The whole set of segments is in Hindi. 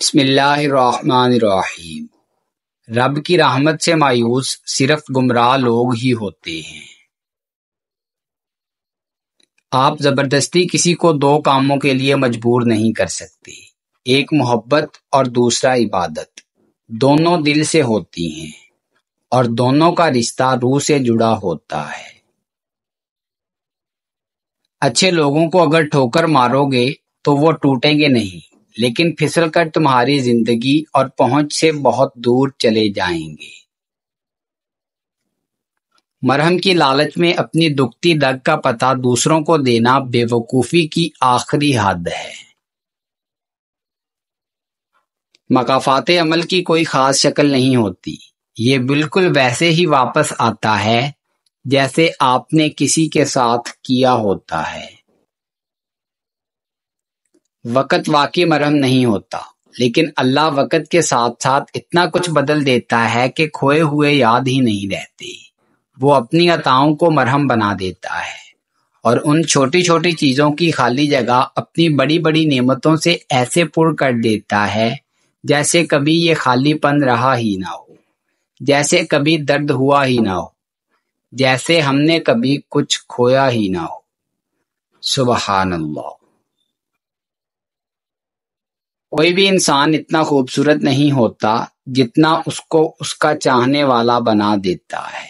बसमिल्लाम रब की रहमत से मायूस सिर्फ गुमराह लोग ही होते हैं आप जबरदस्ती किसी को दो कामों के लिए मजबूर नहीं कर सकते एक मोहब्बत और दूसरा इबादत दोनों दिल से होती हैं और दोनों का रिश्ता रूह से जुड़ा होता है अच्छे लोगों को अगर ठोकर मारोगे तो वो टूटेंगे नहीं लेकिन फिसलकर तुम्हारी जिंदगी और पहुंच से बहुत दूर चले जाएंगे मरहम की लालच में अपनी दुखती दर्द का पता दूसरों को देना बेवकूफी की आखिरी हद है मकाफात अमल की कोई खास शक्ल नहीं होती ये बिल्कुल वैसे ही वापस आता है जैसे आपने किसी के साथ किया होता है वक़्त वाकई मरहम नहीं होता लेकिन अल्लाह वक़्त के साथ साथ इतना कुछ बदल देता है कि खोए हुए याद ही नहीं रहती वो अपनी अताओं को मरहम बना देता है और उन छोटी छोटी चीज़ों की खाली जगह अपनी बड़ी बड़ी नेमतों से ऐसे पुर कर देता है जैसे कभी ये खालीपन रहा ही ना हो जैसे कभी दर्द हुआ ही ना हो जैसे हमने कभी कुछ खोया ही ना हो सुबह अल्लाह कोई भी इंसान इतना खूबसूरत नहीं होता जितना उसको उसका चाहने वाला बना देता है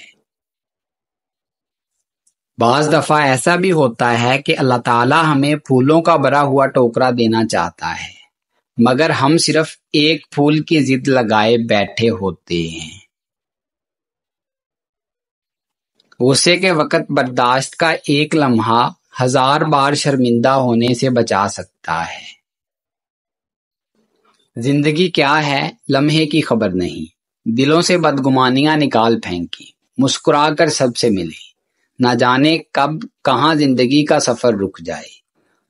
बाज दफा ऐसा भी होता है कि अल्लाह ताला हमें फूलों का भरा हुआ टोकरा देना चाहता है मगर हम सिर्फ एक फूल की जिद लगाए बैठे होते हैं गुस्से के वक़्त बर्दाश्त का एक लम्हा हजार बार शर्मिंदा होने से बचा सकता है जिंदगी क्या है लम्हे की खबर नहीं दिलों से बदगुमानियां निकाल फेंकी मुस्कुरा कर सबसे मिली ना जाने कब कहा जिंदगी का सफर रुक जाए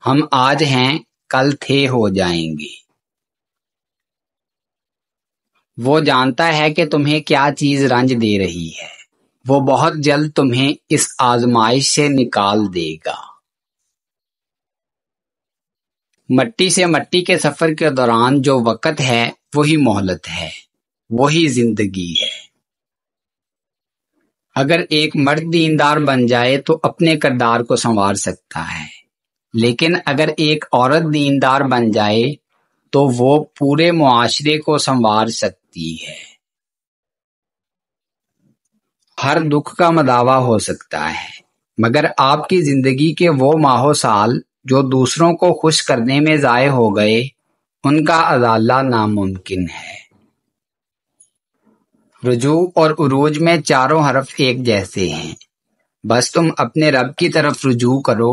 हम आज हैं कल थे हो जाएंगे वो जानता है कि तुम्हें क्या चीज रंज दे रही है वो बहुत जल्द तुम्हें इस आजमाइश से निकाल देगा मट्टी से मट्टी के सफर के दौरान जो वक़्त है वही मोहलत है वही जिंदगी है अगर एक मर्द दीनदार बन जाए तो अपने किरदार को संवार सकता है लेकिन अगर एक औरत दीनदार बन जाए तो वो पूरे मुआशरे को संवार सकती है हर दुख का मदावा हो सकता है मगर आपकी जिंदगी के वो माहो साल जो दूसरों को खुश करने में ज़ाय हो गए उनका अजाला नामुमकिन है रुजू और उरूज में चारों हरफ एक जैसे हैं बस तुम अपने रब की तरफ रुजू करो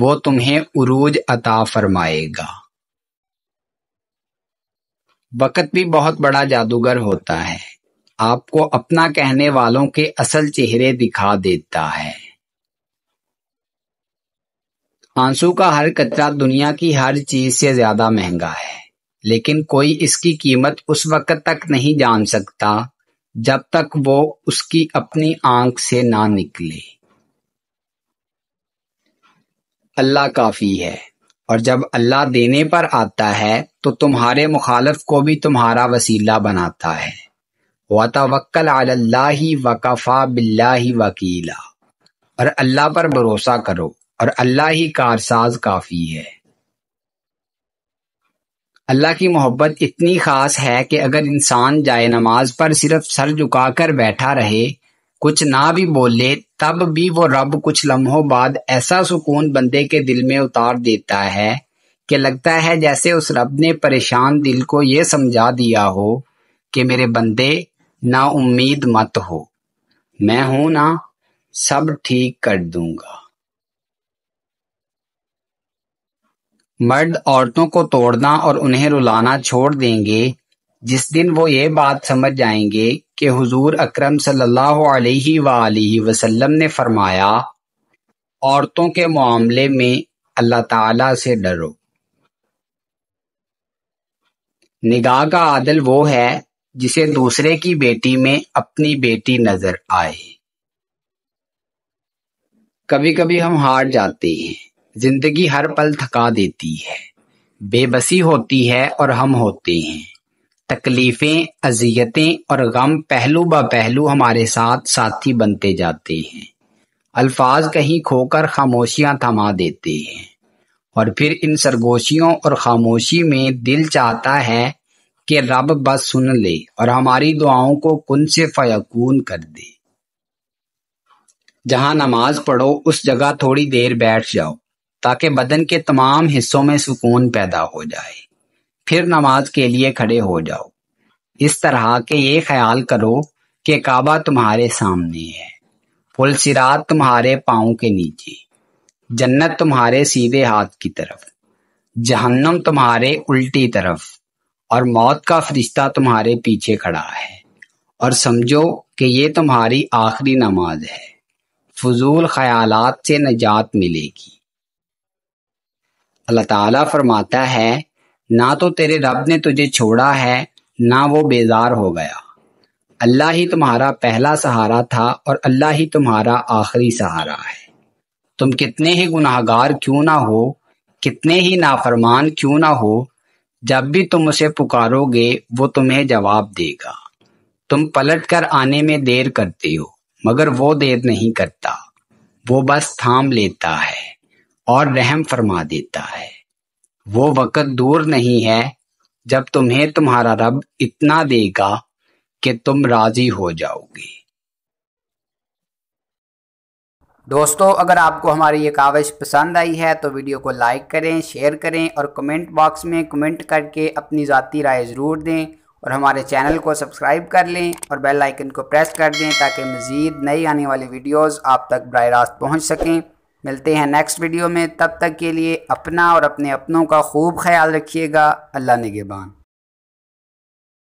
वो तुम्हें उरूज अता फरमाएगा वक़्त भी बहुत बड़ा जादूगर होता है आपको अपना कहने वालों के असल चेहरे दिखा देता है आंसू का हर कतरा दुनिया की हर चीज से ज्यादा महंगा है लेकिन कोई इसकी कीमत उस वक्त तक नहीं जान सकता जब तक वो उसकी अपनी आंख से ना निकले अल्लाह काफी है और जब अल्लाह देने पर आता है तो तुम्हारे मुखालफ को भी तुम्हारा वसीला बनाता है वतवक्ल अल्लाह वकफ़ा बिल्ला ही वकीला और अल्लाह पर भरोसा करो और अल्लाह ही कारसाज काफ़ी है अल्लाह की मोहब्बत इतनी खास है कि अगर इंसान जाए नमाज पर सिर्फ सर झुकाकर बैठा रहे कुछ ना भी बोले तब भी वो रब कुछ लम्हों बाद ऐसा सुकून बंदे के दिल में उतार देता है कि लगता है जैसे उस रब ने परेशान दिल को ये समझा दिया हो कि मेरे बंदे ना उम्मीद मत हो मैं हूं ना सब ठीक कर दूंगा मर्द औरतों को तोड़ना और उन्हें रुलाना छोड़ देंगे जिस दिन वो ये बात समझ जाएंगे कि हुजूर अकरम सल्लल्लाहु अलैहि वसल्लम ने फरमाया औरतों के मामले में अल्लाह ताला से डरो निगाह का आदल वो है जिसे दूसरे की बेटी में अपनी बेटी नजर आए कभी कभी हम हार जाते हैं जिंदगी हर पल थका देती है बेबसी होती है और हम होते हैं तकलीफें अजियतें और गम पहलू ब पहलू हमारे साथ साथी बनते जाते हैं अल्फाज कहीं खोकर खामोशियां थमा देते हैं और फिर इन सरगोशियों और खामोशी में दिल चाहता है कि रब बस सुन ले और हमारी दुआओं को कुन से फयकून कर दे जहां नमाज पढ़ो उस जगह थोड़ी देर बैठ जाओ ताकि बदन के तमाम हिस्सों में सुकून पैदा हो जाए फिर नमाज के लिए खड़े हो जाओ इस तरह के ये ख्याल करो कि काबा तुम्हारे सामने है पुल सिरात तुम्हारे पाओ के नीचे जन्नत तुम्हारे सीधे हाथ की तरफ जहन्नम तुम्हारे उल्टी तरफ और मौत का फरिश्ता तुम्हारे पीछे खड़ा है और समझो कि ये तुम्हारी आखिरी नमाज है फजूल ख्यालात से निजात मिलेगी अल्लाह ताला फरमाता है ना तो तेरे रब ने तुझे छोड़ा है ना वो बेजार हो गया अल्लाह ही तुम्हारा पहला सहारा था और अल्लाह ही तुम्हारा आखिरी सहारा है तुम कितने ही गुनाहगार क्यों ना हो कितने ही नाफरमान क्यों ना हो जब भी तुम उसे पुकारोगे वो तुम्हें जवाब देगा तुम पलट कर आने में देर करते हो मगर वो देर नहीं करता वो बस थाम लेता है और रहम फरमा देता है वो वक़्त दूर नहीं है जब तुम्हें तुम्हारा रब इतना देगा कि तुम राजी हो जाओगे दोस्तों अगर आपको हमारी ये काविश पसंद आई है तो वीडियो को लाइक करें शेयर करें और कमेंट बॉक्स में कमेंट करके अपनी ज़ाती राय ज़रूर दें और हमारे चैनल को सब्सक्राइब कर लें और बेल आइकन को प्रेस कर दें ताकि मज़ीद नई आने वाली वीडियोस आप तक बर रास्त पहुंच सकें मिलते हैं नेक्स्ट वीडियो में तब तक के लिए अपना और अपने अपनों का खूब ख्याल रखिएगा अल्लाह नेगेबान